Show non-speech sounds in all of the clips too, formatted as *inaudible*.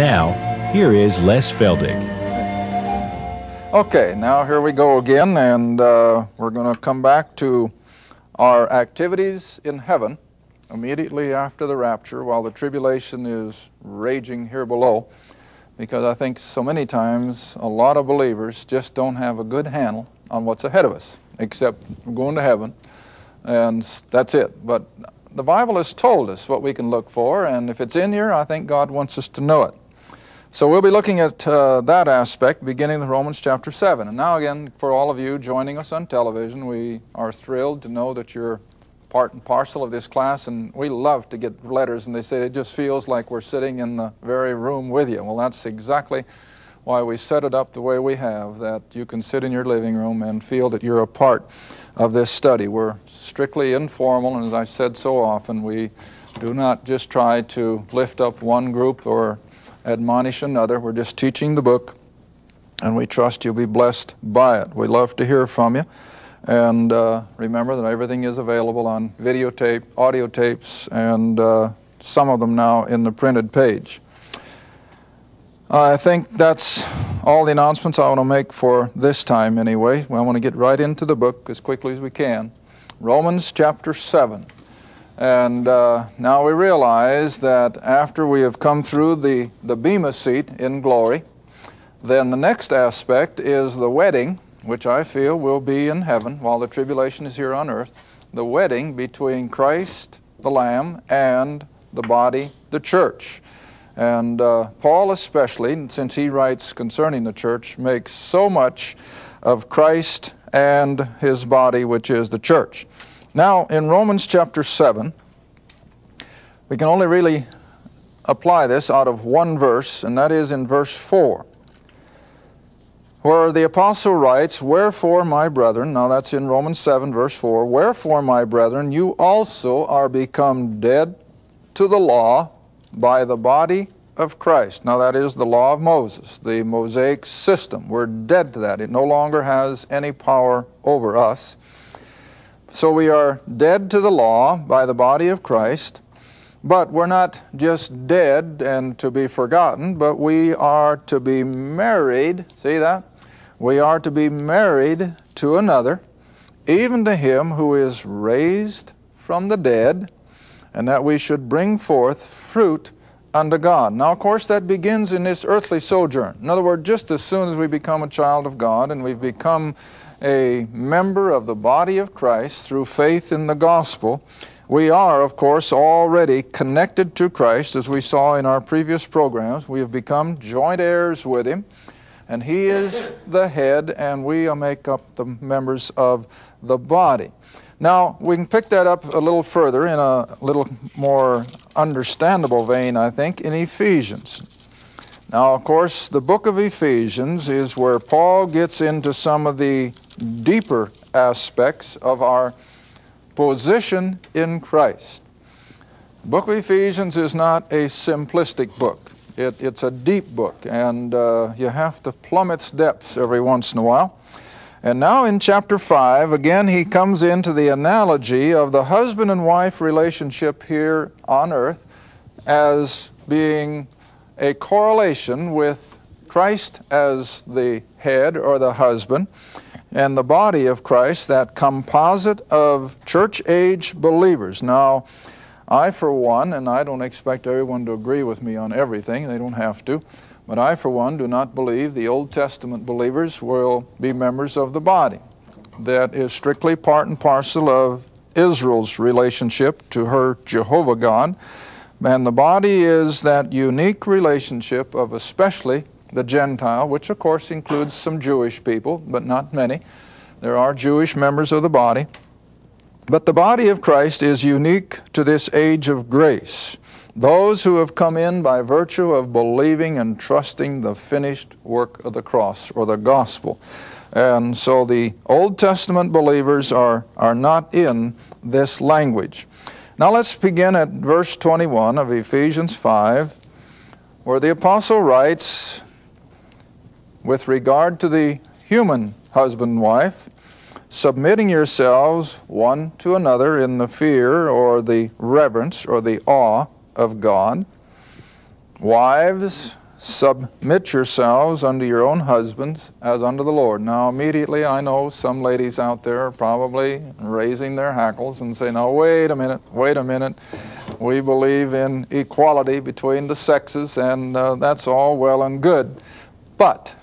Now, here is Les Feldick. Okay, now here we go again, and uh, we're going to come back to our activities in heaven immediately after the rapture while the tribulation is raging here below because I think so many times a lot of believers just don't have a good handle on what's ahead of us, except going to heaven, and that's it. But the Bible has told us what we can look for, and if it's in here, I think God wants us to know it. So we'll be looking at uh, that aspect beginning in Romans chapter 7. And now, again, for all of you joining us on television, we are thrilled to know that you're part and parcel of this class. And we love to get letters, and they say it just feels like we're sitting in the very room with you. Well, that's exactly why we set it up the way we have, that you can sit in your living room and feel that you're a part of this study. We're strictly informal, and as I've said so often, we do not just try to lift up one group or admonish another. We're just teaching the book, and we trust you'll be blessed by it. We love to hear from you. And uh, remember that everything is available on videotape, audio tapes, and uh, some of them now in the printed page. I think that's all the announcements I want to make for this time anyway. I want to get right into the book as quickly as we can. Romans chapter 7. And uh, now we realize that after we have come through the, the Bema seat in glory, then the next aspect is the wedding, which I feel will be in heaven while the tribulation is here on earth, the wedding between Christ, the Lamb, and the body, the church. And uh, Paul, especially, since he writes concerning the church, makes so much of Christ and his body, which is the church. Now, in Romans chapter 7, we can only really apply this out of one verse, and that is in verse 4, where the apostle writes, Wherefore, my brethren, now that's in Romans 7, verse 4, Wherefore, my brethren, you also are become dead to the law by the body of Christ. Now that is the law of Moses, the Mosaic system. We're dead to that. It no longer has any power over us. So we are dead to the law by the body of Christ, but we're not just dead and to be forgotten, but we are to be married. See that? We are to be married to another, even to him who is raised from the dead, and that we should bring forth fruit unto God. Now, of course, that begins in this earthly sojourn. In other words, just as soon as we become a child of God and we've become a member of the body of Christ through faith in the gospel, we are, of course, already connected to Christ, as we saw in our previous programs. We have become joint heirs with Him, and He is the head, and we uh, make up the members of the body. Now, we can pick that up a little further in a little more understandable vein, I think, in Ephesians. Now, of course, the book of Ephesians is where Paul gets into some of the deeper aspects of our position in Christ. The book of Ephesians is not a simplistic book. It, it's a deep book, and uh, you have to plumb its depths every once in a while. And now in chapter 5, again, he comes into the analogy of the husband and wife relationship here on earth as being a correlation with Christ as the head or the husband and the body of Christ, that composite of church age believers. Now, I, for one, and I don't expect everyone to agree with me on everything, they don't have to, but I, for one, do not believe the Old Testament believers will be members of the body. That is strictly part and parcel of Israel's relationship to her Jehovah God. And the body is that unique relationship of especially the Gentile, which of course includes some Jewish people, but not many. There are Jewish members of the body. But the body of Christ is unique to this age of grace. Those who have come in by virtue of believing and trusting the finished work of the cross or the gospel. And so the Old Testament believers are, are not in this language. Now let's begin at verse 21 of Ephesians 5, where the apostle writes with regard to the human husband and wife, submitting yourselves one to another in the fear or the reverence or the awe of God. Wives, submit yourselves unto your own husbands as unto the Lord. Now, immediately, I know some ladies out there are probably raising their hackles and saying, "Now, wait a minute, wait a minute. We believe in equality between the sexes, and uh, that's all well and good. But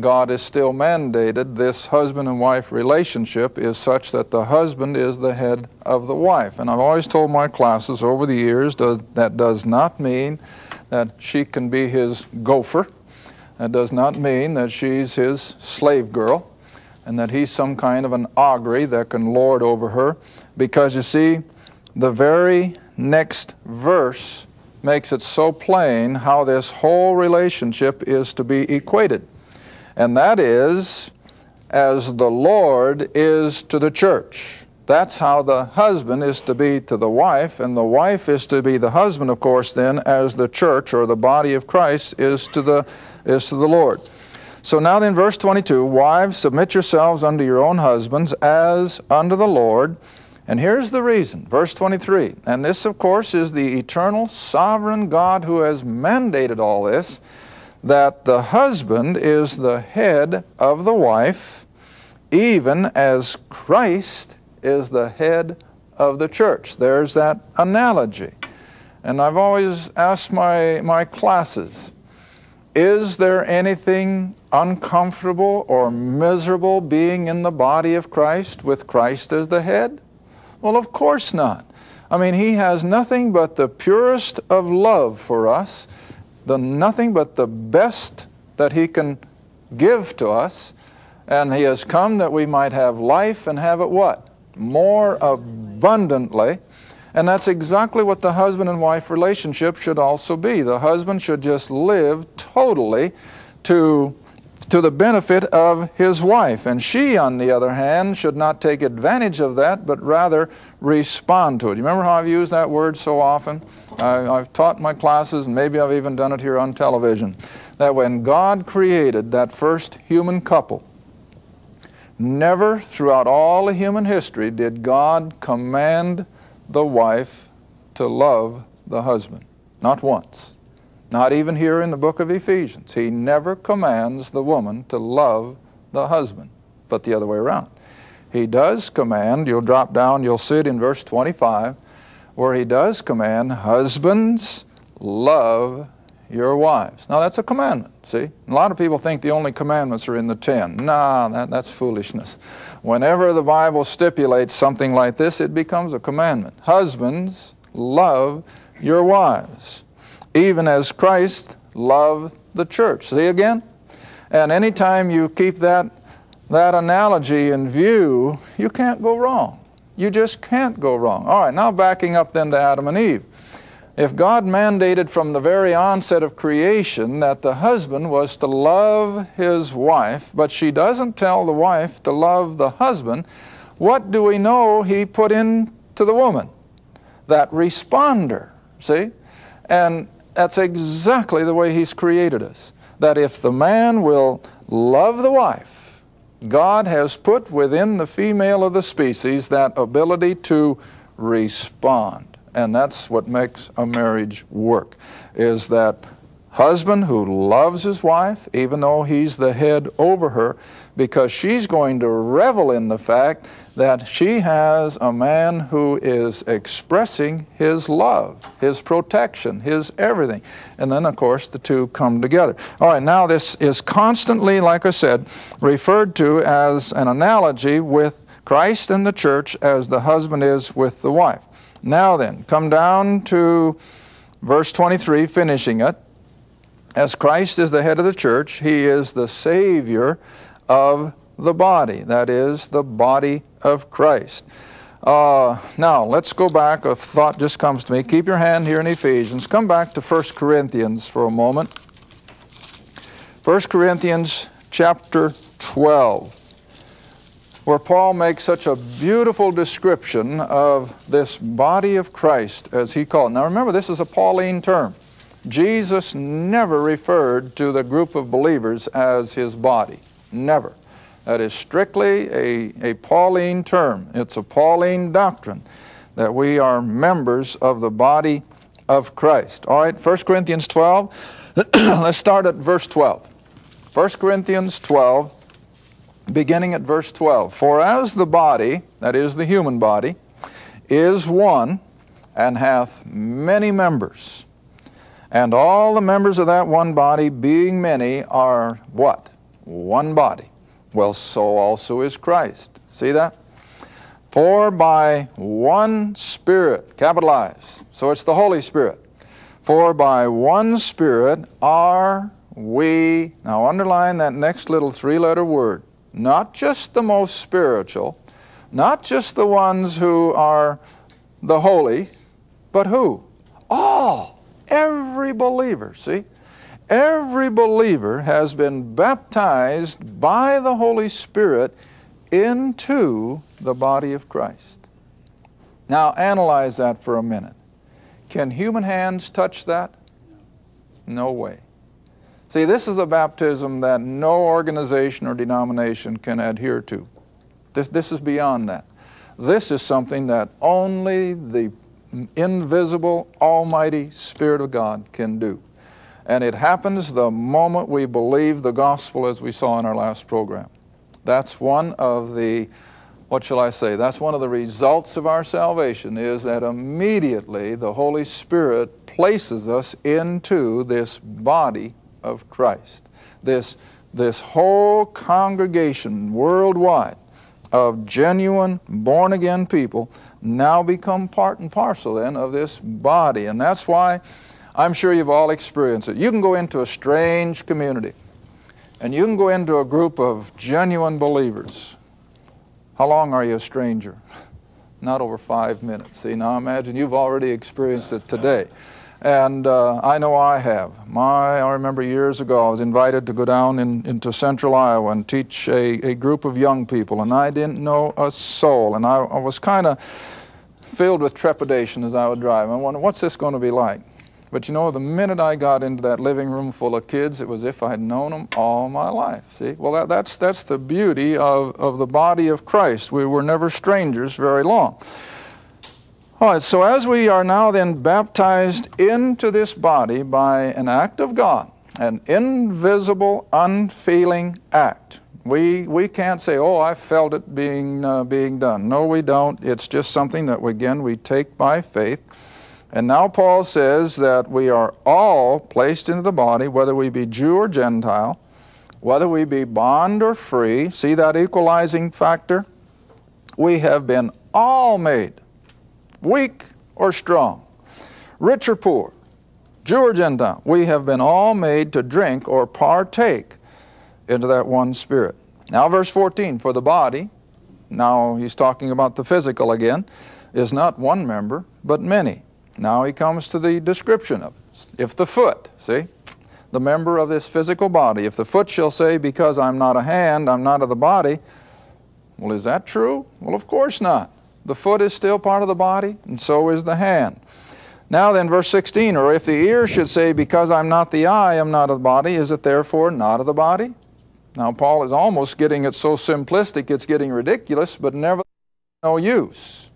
God is still mandated this husband and wife relationship is such that the husband is the head of the wife. And I've always told my classes over the years that does not mean that she can be his gopher. That does not mean that she's his slave girl and that he's some kind of an augury that can lord over her. Because you see, the very next verse makes it so plain how this whole relationship is to be equated. And that is, as the Lord is to the church. That's how the husband is to be to the wife, and the wife is to be the husband, of course, then, as the church or the body of Christ is to the, is to the Lord. So now then, verse 22 Wives, submit yourselves unto your own husbands as unto the Lord. And here's the reason, verse 23. And this, of course, is the eternal sovereign God who has mandated all this that the husband is the head of the wife, even as Christ is the head of the church. There's that analogy. And I've always asked my, my classes, is there anything uncomfortable or miserable being in the body of Christ with Christ as the head? Well, of course not. I mean, he has nothing but the purest of love for us, the nothing but the best that he can give to us, and he has come that we might have life and have it what? more abundantly. And that's exactly what the husband and wife relationship should also be. The husband should just live totally to, to the benefit of his wife. And she, on the other hand, should not take advantage of that, but rather respond to it. You remember how I've used that word so often? I, I've taught my classes, and maybe I've even done it here on television. That when God created that first human couple, Never throughout all of human history did God command the wife to love the husband. Not once. Not even here in the book of Ephesians. He never commands the woman to love the husband, but the other way around. He does command, you'll drop down, you'll see it in verse 25, where he does command, husbands, love your wives. Now that's a commandment, see? A lot of people think the only commandments are in the ten. Nah, that, that's foolishness. Whenever the Bible stipulates something like this, it becomes a commandment. Husbands, love your wives, even as Christ loved the church. See again? And anytime you keep that, that analogy in view, you can't go wrong. You just can't go wrong. All right, now backing up then to Adam and Eve. If God mandated from the very onset of creation that the husband was to love his wife, but she doesn't tell the wife to love the husband, what do we know he put into the woman? That responder, see? And that's exactly the way he's created us. That if the man will love the wife, God has put within the female of the species that ability to respond and that's what makes a marriage work, is that husband who loves his wife, even though he's the head over her, because she's going to revel in the fact that she has a man who is expressing his love, his protection, his everything. And then, of course, the two come together. All right, now this is constantly, like I said, referred to as an analogy with Christ and the church as the husband is with the wife. Now then, come down to verse 23, finishing it. As Christ is the head of the church, he is the Savior of the body, that is, the body of Christ. Uh, now, let's go back. A thought just comes to me. Keep your hand here in Ephesians. Come back to 1 Corinthians for a moment. 1 Corinthians chapter 12 where Paul makes such a beautiful description of this body of Christ, as he called it. Now remember, this is a Pauline term. Jesus never referred to the group of believers as his body. Never. That is strictly a, a Pauline term. It's a Pauline doctrine that we are members of the body of Christ. All right, 1 Corinthians 12. *clears throat* Let's start at verse 12. 1 Corinthians 12, beginning at verse 12. For as the body, that is the human body, is one and hath many members, and all the members of that one body, being many, are what? One body. Well, so also is Christ. See that? For by one Spirit, capitalized, so it's the Holy Spirit. For by one Spirit are we, now underline that next little three letter word, not just the most spiritual, not just the ones who are the holy, but who? All, every believer, see? Every believer has been baptized by the Holy Spirit into the body of Christ. Now analyze that for a minute. Can human hands touch that? No way. See, this is a baptism that no organization or denomination can adhere to. This, this is beyond that. This is something that only the invisible, almighty Spirit of God can do. And it happens the moment we believe the gospel as we saw in our last program. That's one of the, what shall I say, that's one of the results of our salvation is that immediately the Holy Spirit places us into this body of Christ. This, this whole congregation worldwide of genuine born again people now become part and parcel then of this body. And that's why I'm sure you've all experienced it. You can go into a strange community and you can go into a group of genuine believers. How long are you a stranger? *laughs* Not over five minutes. See, now imagine you've already experienced it today. And uh, I know I have. My, I remember years ago, I was invited to go down in, into central Iowa and teach a, a group of young people, and I didn't know a soul. And I, I was kind of filled with trepidation as I would drive. I wonder what's this going to be like? But you know, the minute I got into that living room full of kids, it was if I had known them all my life. See? Well, that, that's, that's the beauty of, of the body of Christ. We were never strangers very long. All right, so as we are now then baptized into this body by an act of God, an invisible, unfeeling act. We, we can't say, oh, I felt it being, uh, being done. No, we don't. It's just something that, again, we take by faith. And now Paul says that we are all placed into the body, whether we be Jew or Gentile, whether we be bond or free. See that equalizing factor? We have been all made weak or strong, rich or poor, Jew or Gentile, we have been all made to drink or partake into that one Spirit. Now, verse 14, for the body, now he's talking about the physical again, is not one member, but many. Now he comes to the description of it. If the foot, see, the member of this physical body, if the foot shall say, Because I'm not a hand, I'm not of the body, well, is that true? Well, of course not. The foot is still part of the body, and so is the hand. Now then, verse 16, or if the ear should say, Because I'm not the eye, I'm not of the body, is it therefore not of the body? Now, Paul is almost getting it so simplistic it's getting ridiculous, but nevertheless, no use.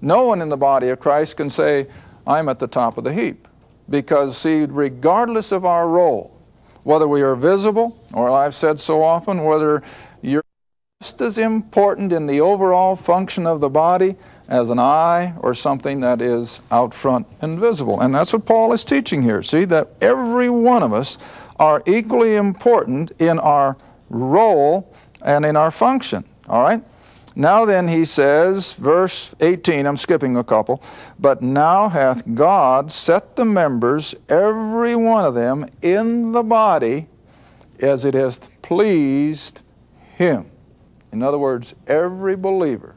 No one in the body of Christ can say, I'm at the top of the heap. Because, see, regardless of our role, whether we are visible, or I've said so often, whether just as important in the overall function of the body as an eye or something that is out front and visible. And that's what Paul is teaching here. See, that every one of us are equally important in our role and in our function. All right? Now then, he says, verse 18, I'm skipping a couple, but now hath God set the members, every one of them, in the body as it hath pleased him. In other words, every believer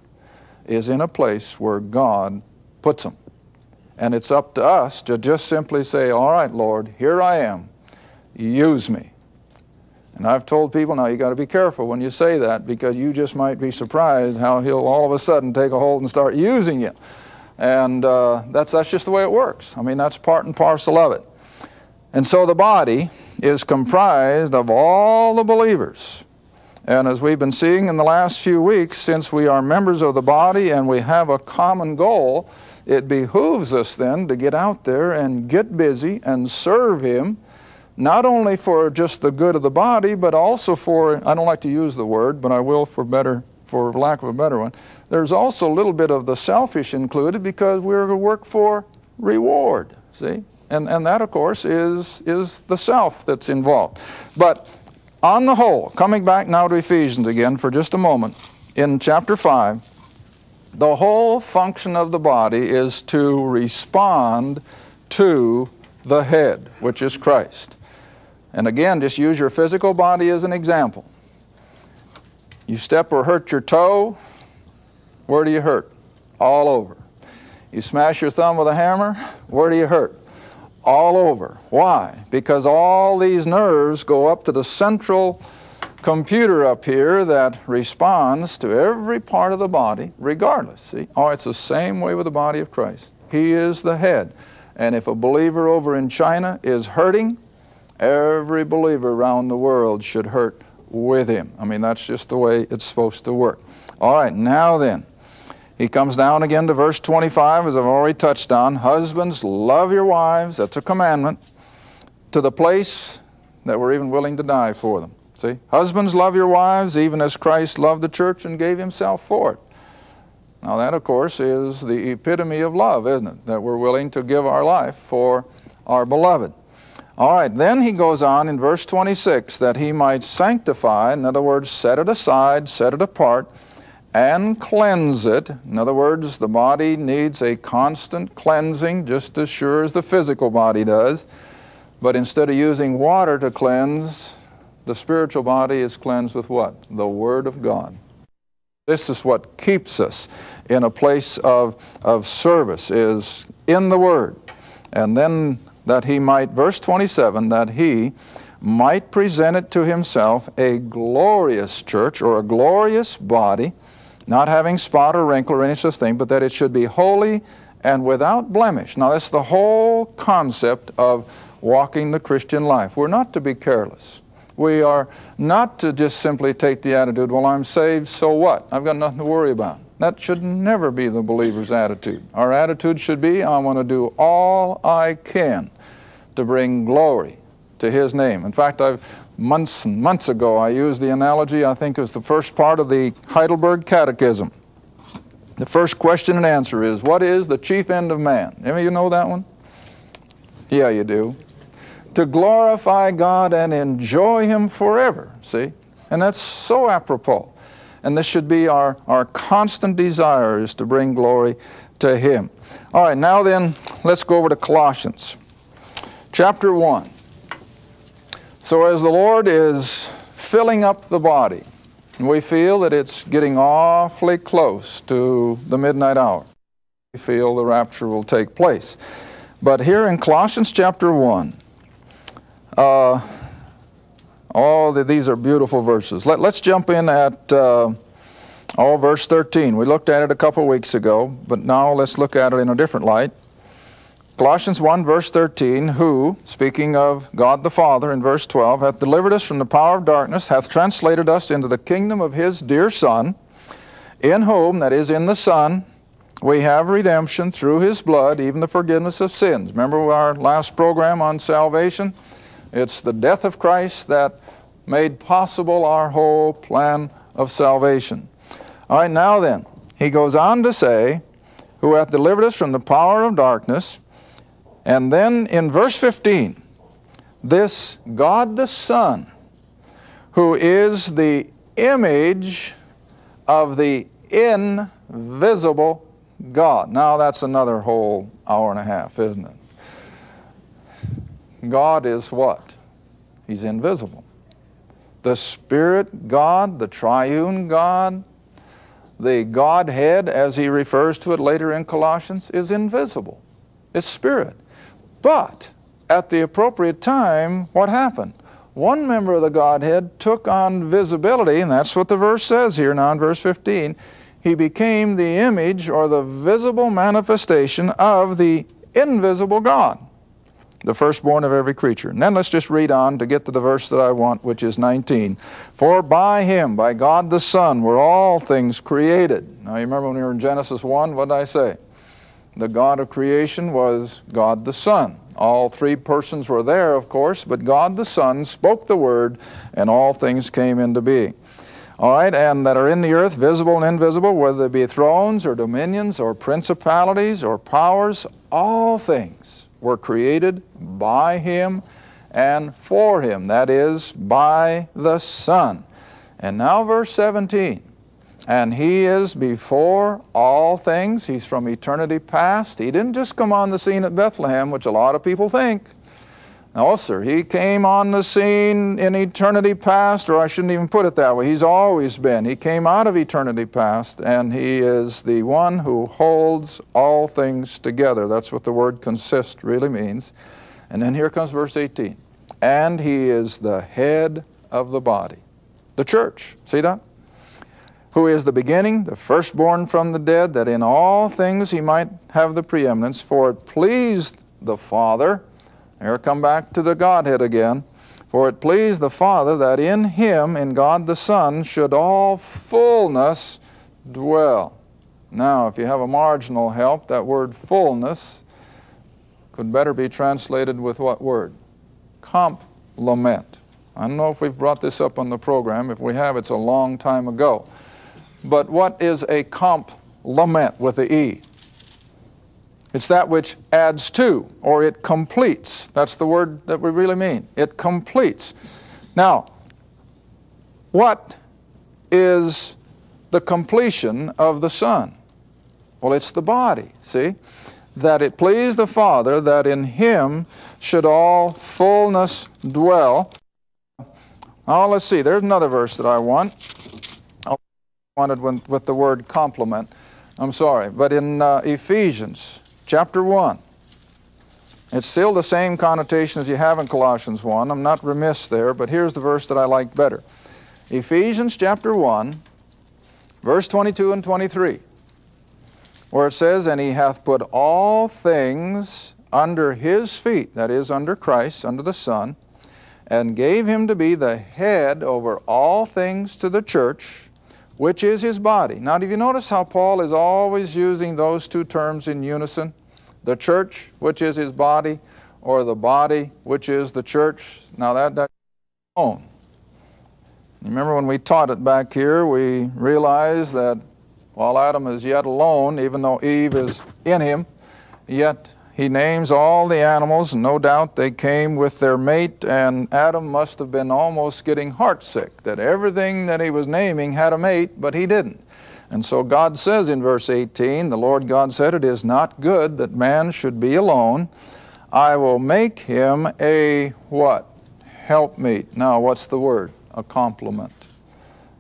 is in a place where God puts them. And it's up to us to just simply say, All right, Lord, here I am. Use me. And I've told people now, you got to be careful when you say that because you just might be surprised how he'll all of a sudden take a hold and start using you. And uh, that's, that's just the way it works. I mean, that's part and parcel of it. And so the body is comprised of all the believers and as we've been seeing in the last few weeks, since we are members of the body and we have a common goal, it behooves us then to get out there and get busy and serve Him, not only for just the good of the body, but also for, I don't like to use the word, but I will for better, for lack of a better one. There's also a little bit of the selfish included because we're to work for reward, see? And, and that, of course, is, is the self that's involved. But on the whole, coming back now to Ephesians again for just a moment, in chapter 5, the whole function of the body is to respond to the head, which is Christ. And again, just use your physical body as an example. You step or hurt your toe, where do you hurt? All over. You smash your thumb with a hammer, where do you hurt? all over. Why? Because all these nerves go up to the central computer up here that responds to every part of the body regardless. See? Oh, it's the same way with the body of Christ. He is the head. And if a believer over in China is hurting, every believer around the world should hurt with him. I mean, that's just the way it's supposed to work. All right, now then. He comes down again to verse 25, as I've already touched on. Husbands, love your wives, that's a commandment, to the place that we're even willing to die for them. See? Husbands, love your wives, even as Christ loved the church and gave himself for it. Now, that, of course, is the epitome of love, isn't it? That we're willing to give our life for our beloved. All right, then he goes on in verse 26 that he might sanctify, in other words, set it aside, set it apart and cleanse it. In other words, the body needs a constant cleansing, just as sure as the physical body does. But instead of using water to cleanse, the spiritual body is cleansed with what? The Word of God. This is what keeps us in a place of, of service, is in the Word. And then that he might, verse 27, that he might present it to himself a glorious church or a glorious body not having spot or wrinkle or any such thing, but that it should be holy and without blemish. Now, that's the whole concept of walking the Christian life. We're not to be careless. We are not to just simply take the attitude, well, I'm saved, so what? I've got nothing to worry about. That should never be the believer's attitude. Our attitude should be, I want to do all I can to bring glory to his name. In fact, I've months and months ago, I used the analogy, I think, as the first part of the Heidelberg Catechism. The first question and answer is, what is the chief end of man? Any you know that one? Yeah, you do. To glorify God and enjoy Him forever, see? And that's so apropos. And this should be our, our constant desire is to bring glory to Him. All right, now then, let's go over to Colossians. Chapter 1. So as the Lord is filling up the body, we feel that it's getting awfully close to the midnight hour. We feel the rapture will take place. But here in Colossians chapter 1, uh, all oh, the, these are beautiful verses. Let, us jump in at uh, all oh, verse 13. We looked at it a couple weeks ago, but now let's look at it in a different light. Colossians 1, verse 13, who, speaking of God the Father in verse 12, hath delivered us from the power of darkness, hath translated us into the kingdom of his dear Son, in whom, that is, in the Son, we have redemption through his blood, even the forgiveness of sins. Remember our last program on salvation? It's the death of Christ that made possible our whole plan of salvation. All right, now then, he goes on to say, who hath delivered us from the power of darkness, and then in verse 15, this God the Son, who is the image of the invisible God. Now that's another whole hour and a half, isn't it? God is what? He's invisible. The Spirit God, the triune God, the Godhead, as he refers to it later in Colossians, is invisible. It's spirit. But at the appropriate time, what happened? One member of the Godhead took on visibility, and that's what the verse says here now in verse 15. He became the image or the visible manifestation of the invisible God, the firstborn of every creature. And then let's just read on to get to the verse that I want, which is 19. For by him, by God the Son, were all things created. Now you remember when we were in Genesis 1, what did I say? the God of creation was God the Son. All three persons were there, of course, but God the Son spoke the word, and all things came into being. All right, and that are in the earth, visible and invisible, whether they be thrones or dominions or principalities or powers, all things were created by him and for him, that is, by the Son. And now, verse 17 and he is before all things. He's from eternity past. He didn't just come on the scene at Bethlehem, which a lot of people think. No, sir. He came on the scene in eternity past, or I shouldn't even put it that way. He's always been. He came out of eternity past, and he is the one who holds all things together. That's what the word consist really means. And then here comes verse 18. And he is the head of the body, the church. See that? who is the beginning, the firstborn from the dead, that in all things he might have the preeminence, for it pleased the Father. Here come back to the Godhead again. For it pleased the Father that in him, in God the Son, should all fullness dwell. Now, if you have a marginal help, that word fullness could better be translated with what word? Complement. I don't know if we've brought this up on the program. If we have, it's a long time ago. But what is a comp lament with the E? It's that which adds to, or it completes. That's the word that we really mean. It completes. Now, what is the completion of the Son? Well, it's the body, see? That it pleased the Father that in him should all fullness dwell. Now, let's see, there's another verse that I want wanted with, with the word complement. I'm sorry. But in uh, Ephesians chapter 1, it's still the same connotation as you have in Colossians 1. I'm not remiss there, but here's the verse that I like better. Ephesians chapter 1, verse 22 and 23, where it says, And he hath put all things under his feet, that is, under Christ, under the Son, and gave him to be the head over all things to the church, which is his body. Now, do you notice how Paul is always using those two terms in unison? The church, which is his body, or the body, which is the church. Now, that, that's own. Remember when we taught it back here, we realized that while Adam is yet alone, even though Eve is in him, yet he names all the animals, and no doubt they came with their mate, and Adam must have been almost getting heartsick that everything that he was naming had a mate, but he didn't. And so God says in verse 18, The Lord God said, It is not good that man should be alone. I will make him a what? Helpmeet. Now, what's the word? A complement.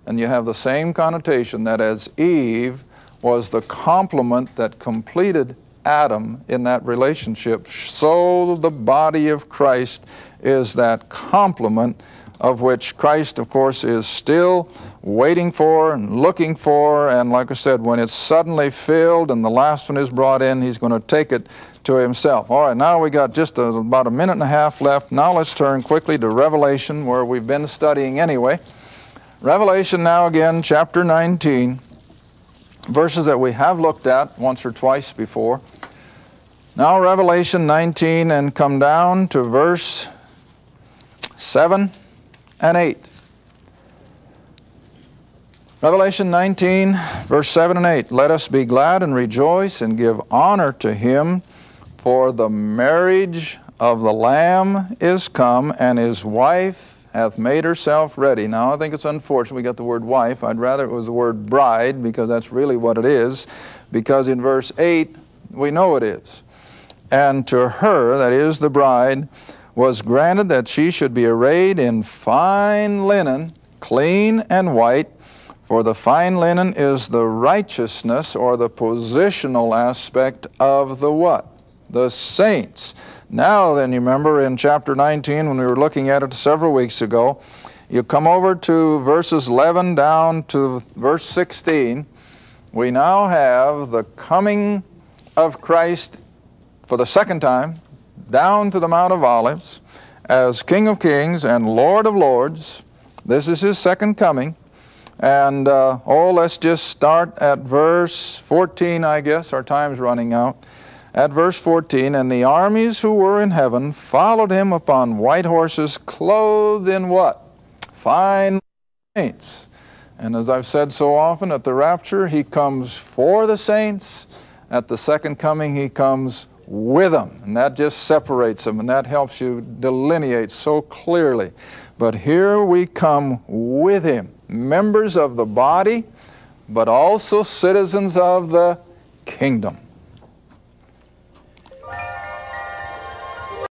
And you have the same connotation that as Eve was the complement that completed Adam in that relationship. So the body of Christ is that complement of which Christ, of course, is still waiting for and looking for. And like I said, when it's suddenly filled and the last one is brought in, he's going to take it to himself. All right, now we got just a, about a minute and a half left. Now let's turn quickly to Revelation, where we've been studying anyway. Revelation now again, chapter 19, verses that we have looked at once or twice before. Now, Revelation 19 and come down to verse 7 and 8. Revelation 19, verse 7 and 8. Let us be glad and rejoice and give honor to him, for the marriage of the Lamb is come, and his wife hath made herself ready. Now, I think it's unfortunate we got the word wife. I'd rather it was the word bride, because that's really what it is, because in verse 8, we know it is. And to her, that is the bride, was granted that she should be arrayed in fine linen, clean and white, for the fine linen is the righteousness or the positional aspect of the what? The saints. Now then, you remember in chapter 19 when we were looking at it several weeks ago, you come over to verses 11 down to verse 16. We now have the coming of Christ for the second time down to the Mount of Olives as King of Kings and Lord of Lords. This is his second coming. And uh, oh, let's just start at verse 14, I guess. Our time's running out. At verse 14, and the armies who were in heaven followed him upon white horses, clothed in what? Fine saints. And as I've said so often, at the rapture, he comes for the saints. At the second coming, he comes with them. And that just separates them and that helps you delineate so clearly. But here we come with him, members of the body, but also citizens of the kingdom.